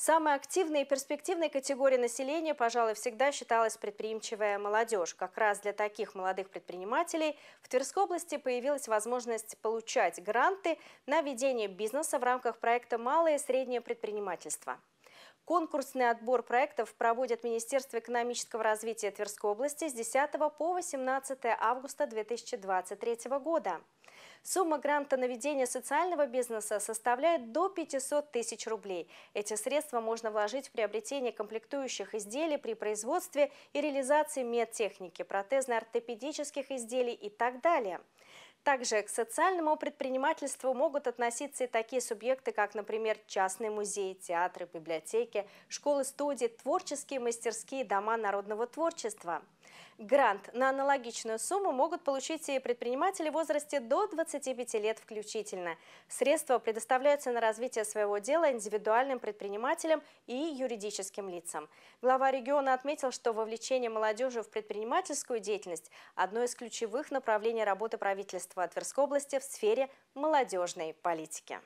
Самой активной и перспективной категорией населения, пожалуй, всегда считалась предприимчивая молодежь. Как раз для таких молодых предпринимателей в Тверской области появилась возможность получать гранты на ведение бизнеса в рамках проекта «Малое и среднее предпринимательство». Конкурсный отбор проектов проводит Министерство экономического развития Тверской области с 10 по 18 августа 2023 года. Сумма гранта на ведение социального бизнеса составляет до 500 тысяч рублей. Эти средства можно вложить в приобретение комплектующих изделий при производстве и реализации медтехники, протезно-ортопедических изделий и так далее. Также к социальному предпринимательству могут относиться и такие субъекты, как, например, частные музеи, театры, библиотеки, школы-студии, творческие мастерские, дома народного творчества. Грант на аналогичную сумму могут получить и предприниматели в возрасте до 25 лет включительно. Средства предоставляются на развитие своего дела индивидуальным предпринимателям и юридическим лицам. Глава региона отметил, что вовлечение молодежи в предпринимательскую деятельность – одно из ключевых направлений работы правительства правительства Тверской области в сфере молодежной политики.